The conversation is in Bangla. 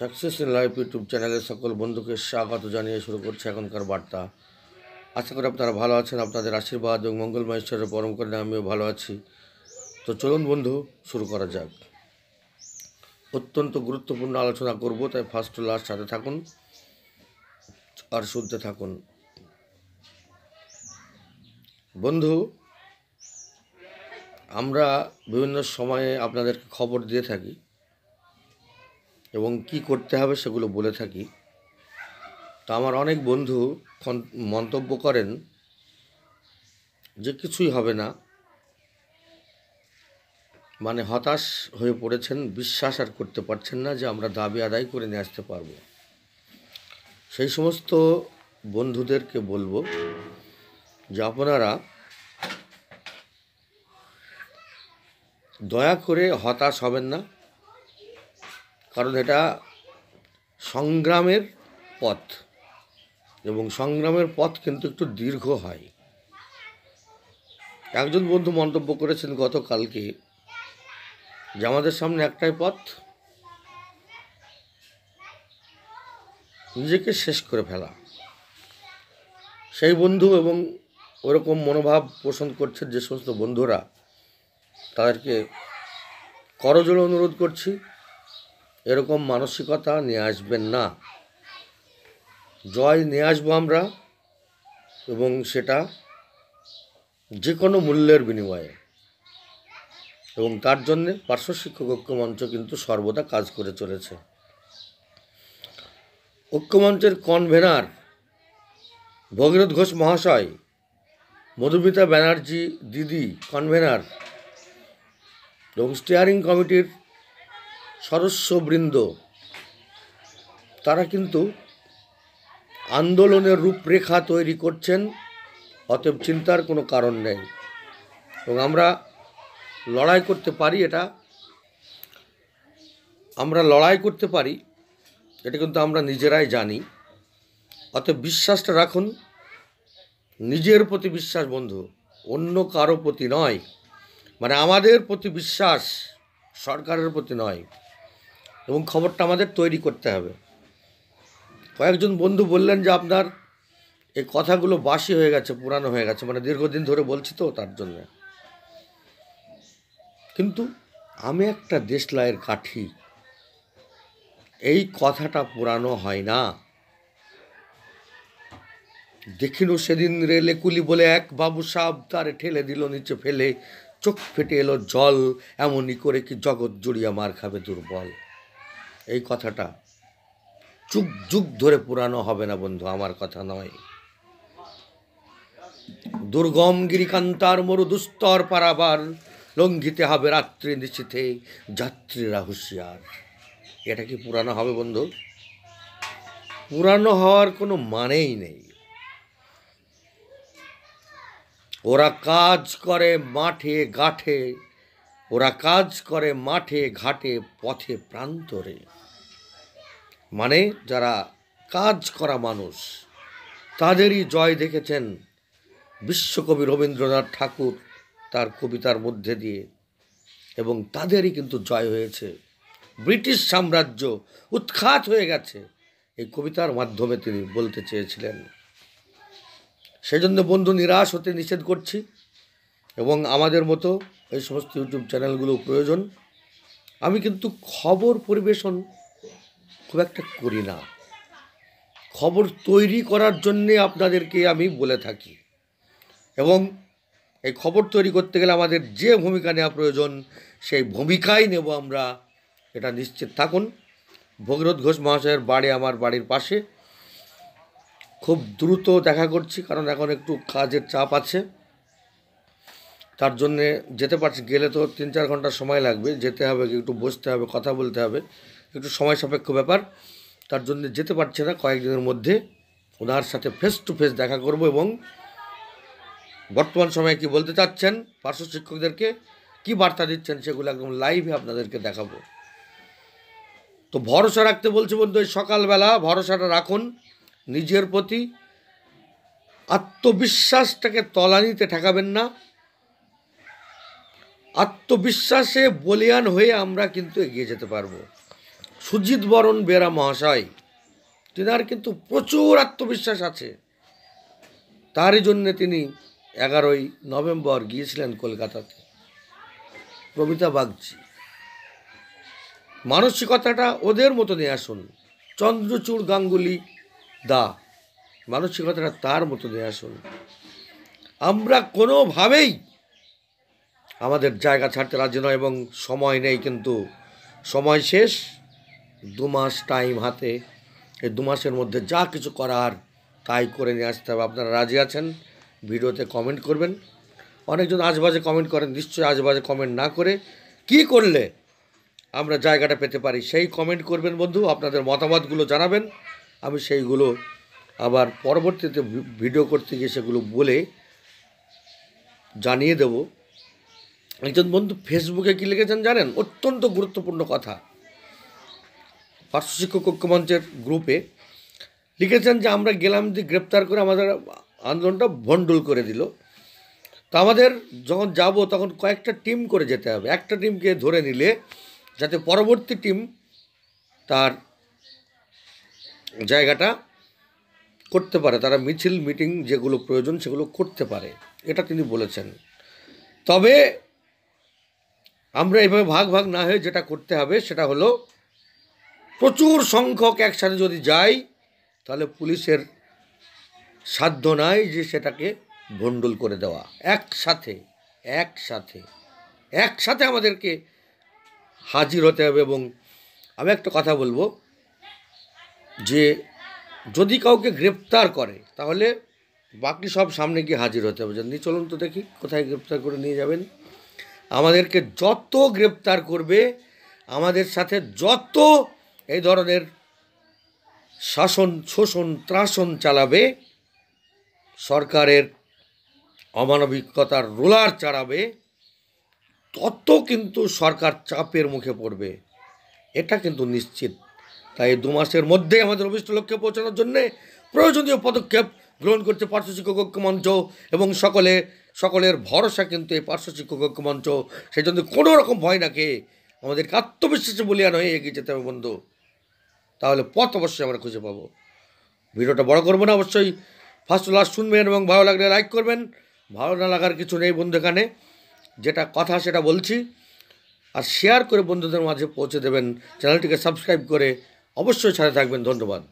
সাকসেস ইন লাইফ ইউটিউব চ্যানেলের সকল বন্ধুকে স্বাগত জানিয়ে শুরু করছে এখনকার বার্তা আশা করি আপনারা ভালো আছেন আপনাদের আশীর্বাদ এবং মঙ্গল মহেশ্বরের পরম করে আমিও ভালো আছি তো চলুন বন্ধু শুরু করা যাক অত্যন্ত গুরুত্বপূর্ণ আলোচনা করব তাই ফার্স্ট টু লাস্ট সাথে থাকুন আর শুনতে থাকুন বন্ধু আমরা বিভিন্ন সময়ে আপনাদেরকে খবর দিয়ে থাকি এবং কি করতে হবে সেগুলো বলে থাকি তা আমার অনেক বন্ধু মন্তব্য করেন যে কিছুই হবে না মানে হতাশ হয়ে পড়েছেন বিশ্বাস আর করতে পারছেন না যে আমরা দাবি আদায় করে নিয়ে আসতে পারবো সেই সমস্ত বন্ধুদেরকে বলবো যে আপনারা দয়া করে হতাশ হবেন না কারণ এটা সংগ্রামের পথ এবং সংগ্রামের পথ কিন্তু একটু দীর্ঘ হয় একজন বন্ধু মন্তব্য করেছেন গতকালকে যে আমাদের সামনে একটাই পথ নিজেকে শেষ করে ফেলা সেই বন্ধু এবং ওরকম মনোভাব পোষণ করছে যে সমস্ত বন্ধুরা তাদেরকে করজোড়ে অনুরোধ করছি এরকম মানসিকতা নিয়ে আসবেন না জয় নিয়ে আসবো আমরা এবং সেটা যে কোনো মূল্যের বিনিময়ে এবং তার জন্যে পার্শ্ব শিক্ষক ঐক্যমঞ্চ কিন্তু সর্বদা কাজ করে চলেছে ঐক্যমঞ্চের কনভেনার ভগীরথ ঘোষ মহাশয় মধুমিতা ব্যানার্জি দিদি কনভেনার এবং স্টিয়ারিং কমিটির সদস্যবৃন্দ তারা কিন্তু আন্দোলনের রূপরেখা তৈরি করছেন অতএব চিন্তার কোনো কারণ নেই এবং আমরা লড়াই করতে পারি এটা আমরা লড়াই করতে পারি এটা কিন্তু আমরা নিজেরাই জানি অতএব বিশ্বাসটা রাখুন নিজের প্রতি বিশ্বাস বন্ধু অন্য কারো প্রতি নয় মানে আমাদের প্রতি বিশ্বাস সরকারের প্রতি নয় এবং খবরটা আমাদের তৈরি করতে হবে কয়েকজন বন্ধু বললেন যে আপনার এই কথাগুলো বাসি হয়ে গেছে পুরানো হয়ে গেছে মানে দীর্ঘদিন ধরে বলছি তো তার জন্য কিন্তু আমি একটা দেশলাইয়ের কাঠি এই কথাটা পুরানো হয় না দেখিনু সেদিন রেলে কুলি বলে এক বাবু সাপ তারে ঠেলে দিল নিচে ফেলে চোখ ফেটে এলো জল এমনই করে কি জগৎ জুড়িয়া মার খাবে দুর্বল এই কথাটা যুগ যুগ ধরে পুরানো হবে না বন্ধু আমার কথা নয় দুর্গম গিরিকান্তার মরু দুস্তর পারাবার লঙ্ঘিতে হবে রাত্রি নিশ্চিতে যাত্রীরা হুশিয়ার এটা কি পুরানো হবে বন্ধু পুরানো হওয়ার কোনো মানেই নেই ওরা কাজ করে মাঠে গাঠে ওরা কাজ করে মাঠে ঘাটে পথে প্রান্তরে মানে যারা কাজ করা মানুষ তাদেরই জয় দেখেছেন বিশ্বকবি রবীন্দ্রনাথ ঠাকুর তার কবিতার মধ্যে দিয়ে এবং তাদেরই কিন্তু জয় হয়েছে ব্রিটিশ সাম্রাজ্য উৎখাত হয়ে গেছে এই কবিতার মাধ্যমে তিনি বলতে চেয়েছিলেন সেজন্য বন্ধু নিরাশ হতে নিষেধ করছি এবং আমাদের মতো এই সমস্ত ইউটিউব চ্যানেলগুলো প্রয়োজন আমি কিন্তু খবর পরিবেশন খুব একটা করি না খবর তৈরি করার জন্যে আপনাদেরকে আমি বলে থাকি এবং এই খবর তৈরি করতে গেলে আমাদের যে ভূমিকা নেওয়া প্রয়োজন সেই ভূমিকাই নেব আমরা এটা নিশ্চিত থাকুন ভগীরথ ঘোষ মহাশয়ের বাড়ি আমার বাড়ির পাশে খুব দ্রুত দেখা করছি কারণ এখন একটু কাজের চাপ আছে তার জন্যে যেতে পারছি গেলে তো তিন চার ঘন্টা সময় লাগবে যেতে হবে একটু বসতে হবে কথা বলতে হবে একটু সময় সাপেক্ষ ব্যাপার তার জন্য যেতে পারছে না কয়েকদিনের মধ্যে ওনার সাথে ফেস টু ফেস দেখা করব এবং বর্তমান সময়ে কি বলতে চাচ্ছেন পার্শ্ব শিক্ষকদেরকে কি বার্তা দিচ্ছেন সেগুলো একদম লাইভে আপনাদেরকে দেখাবো তো ভরসা রাখতে বলছি বন্ধু এই সকালবেলা ভরসাটা রাখুন নিজের প্রতি আত্মবিশ্বাসটাকে তলানিতে ঠেকাবেন না আত্মবিশ্বাসে বলিয়ান হয়ে আমরা কিন্তু এগিয়ে যেতে পারব সুজিত বরণ বেরা মহাশয় তিনার কিন্তু প্রচুর আত্মবিশ্বাস আছে তারই জন্যে তিনি এগারোই নভেম্বর গিয়েছিলেন কলকাতাতে প্রমিতা বাগজি মানসিকতাটা ওদের মতো নিয়ে আসুন চন্দ্রচূড় গাঙ্গুলি দা মানসিকতাটা তার মতো নিয়ে আসুন আমরা কোনোভাবেই আমাদের জায়গা ছাড়তে রাজি নয় এবং সময় নেই কিন্তু সময় শেষ দু মাস টাইম হাতে এই দু মাসের মধ্যে যা কিছু করার তাই করে নিয়ে আসতে হবে আপনারা রাজি আছেন ভিডিওতে কমেন্ট করবেন অনেকজন আজবাজে কমেন্ট করেন নিশ্চয়ই আজবাজে কমেন্ট না করে কি করলে আমরা জায়গাটা পেতে পারি সেই কমেন্ট করবেন বন্ধু আপনাদের মতামতগুলো জানাবেন আমি সেইগুলো আবার পরবর্তীতে ভিডিও করতে গিয়ে সেগুলো বলে জানিয়ে দেবো একজন বন্ধু ফেসবুকে কী লিখেছেন জানেন অত্যন্ত গুরুত্বপূর্ণ কথা পার্শ্বশিক্ষক ঐক্যমঞ্চের গ্রুপে লিখেছেন যে আমরা গেলাম দিয়ে গ্রেপ্তার করে আমাদের আন্দোলনটা ভণ্ডুল করে দিল তো আমাদের যখন যাব তখন কয়েকটা টিম করে যেতে হবে একটা টিমকে ধরে নিলে যাতে পরবর্তী টিম তার জায়গাটা করতে পারে তারা মিছিল মিটিং যেগুলো প্রয়োজন সেগুলো করতে পারে এটা তিনি বলেছেন তবে আমরা এভাবে ভাগ ভাগ না হয়ে যেটা করতে হবে সেটা হলো প্রচুর সংখ্যক একসাথে যদি যাই তাহলে পুলিশের সাধ্য নাই যে সেটাকে ভণ্ডুল করে দেওয়া একসাথে একসাথে একসাথে আমাদেরকে হাজির হতে হবে এবং আমি একটা কথা বলবো যে যদি কাউকে গ্রেপ্তার করে তাহলে বাকি সব সামনে গিয়ে হাজির হতে হবে যদি চলুন তো দেখি কোথায় গ্রেপ্তার করে নিয়ে যাবেন আমাদেরকে যত গ্রেপ্তার করবে আমাদের সাথে যত এই ধরনের শাসন শোষণ ত্রাসন চালাবে সরকারের অমানবিকতার রোলার চালাবে তত কিন্তু সরকার চাপের মুখে পড়বে এটা কিন্তু নিশ্চিত তাই দু মাসের মধ্যে আমাদের অভিষ্ট লক্ষ্যে পৌঁছানোর জন্যে প্রয়োজনীয় পদক্ষেপ গ্রহণ করছে পার্শ্ব শিক্ষক ঐক্য মঞ্চ এবং সকলে সকলের ভরসা কিন্তু এই পার্শ্ব শিক্ষক ঐক্য মঞ্চ সেই জন্য কোনো রকম ভয় নাকে আমাদেরকে আত্মবিশ্বাসে বলিয়া নয় এগিয়ে যেতে হবে বন্ধু তাহলে পথ অবশ্যই আমরা খুঁজে পাবো ভিডিওটা বড় করবো না অবশ্যই ফার্স্ট লাস্ট শুনবেন এবং ভালো লাগলে লাইক করবেন ভালো না লাগার কিছু নেই বন্ধু এখানে যেটা কথা সেটা বলছি আর শেয়ার করে বন্ধুদের মাঝে পৌঁছে দেবেন চ্যানেলটিকে সাবস্ক্রাইব করে অবশ্যই ছাড়া থাকবেন ধন্যবাদ